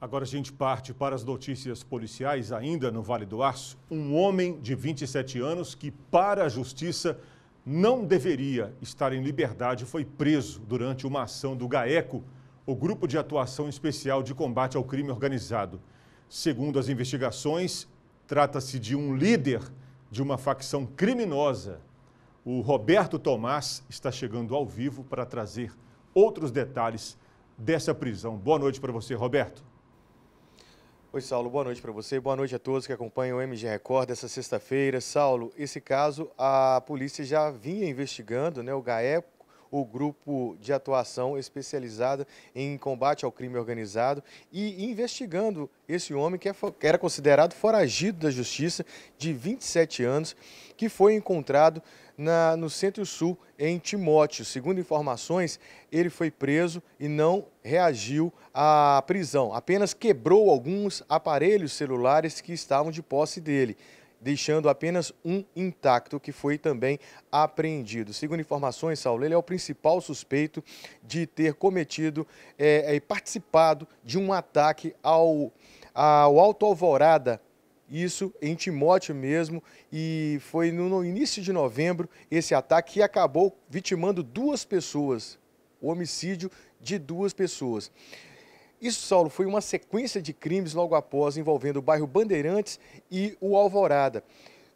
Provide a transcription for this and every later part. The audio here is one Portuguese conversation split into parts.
Agora a gente parte para as notícias policiais, ainda no Vale do Aço. Um homem de 27 anos que, para a justiça, não deveria estar em liberdade foi preso durante uma ação do GAECO, o Grupo de Atuação Especial de Combate ao Crime Organizado. Segundo as investigações, trata-se de um líder de uma facção criminosa. O Roberto Tomás está chegando ao vivo para trazer outros detalhes dessa prisão. Boa noite para você, Roberto. Oi, Saulo, boa noite para você. Boa noite a todos que acompanham o MG Record essa sexta-feira. Saulo, esse caso a polícia já vinha investigando, né? O GAECO, o grupo de atuação especializada em combate ao crime organizado, e investigando esse homem que é era considerado foragido da justiça, de 27 anos, que foi encontrado na, no Centro-Sul, em Timóteo. Segundo informações, ele foi preso e não reagiu à prisão, apenas quebrou alguns aparelhos celulares que estavam de posse dele deixando apenas um intacto, que foi também apreendido. Segundo informações, Saulo, ele é o principal suspeito de ter cometido eh, eh, e é, é, participado de um ataque ao, ao Alto Alvorada, isso em Timóteo mesmo, e foi no início de novembro esse ataque que acabou vitimando duas pessoas, o homicídio de duas pessoas. Isso, Saulo, foi uma sequência de crimes logo após envolvendo o bairro Bandeirantes e o Alvorada.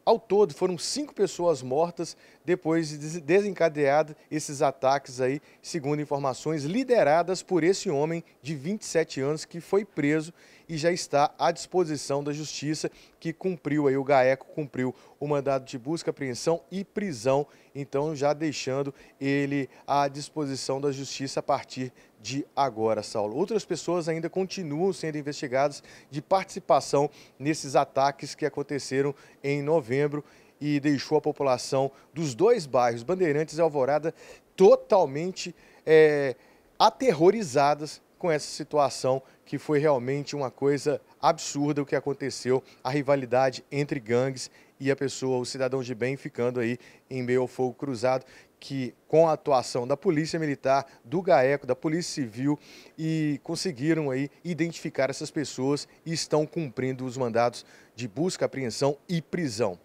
Ao todo, foram cinco pessoas mortas depois de desencadeados esses ataques aí, segundo informações lideradas por esse homem de 27 anos que foi preso e já está à disposição da justiça que cumpriu aí, o GAECO cumpriu o mandado de busca, apreensão e prisão, então já deixando ele à disposição da justiça a partir de agora, Saulo. Outras pessoas ainda continuam sendo investigadas de participação nesses ataques que aconteceram em novembro e deixou a população dos dois bairros, Bandeirantes e Alvorada, totalmente é, aterrorizadas com essa situação que foi realmente uma coisa absurda o que aconteceu, a rivalidade entre gangues e a pessoa, o cidadão de bem, ficando aí em meio ao fogo cruzado, que com a atuação da Polícia Militar, do GAECO, da Polícia Civil, e conseguiram aí identificar essas pessoas e estão cumprindo os mandados de busca, apreensão e prisão.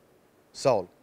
Saulo.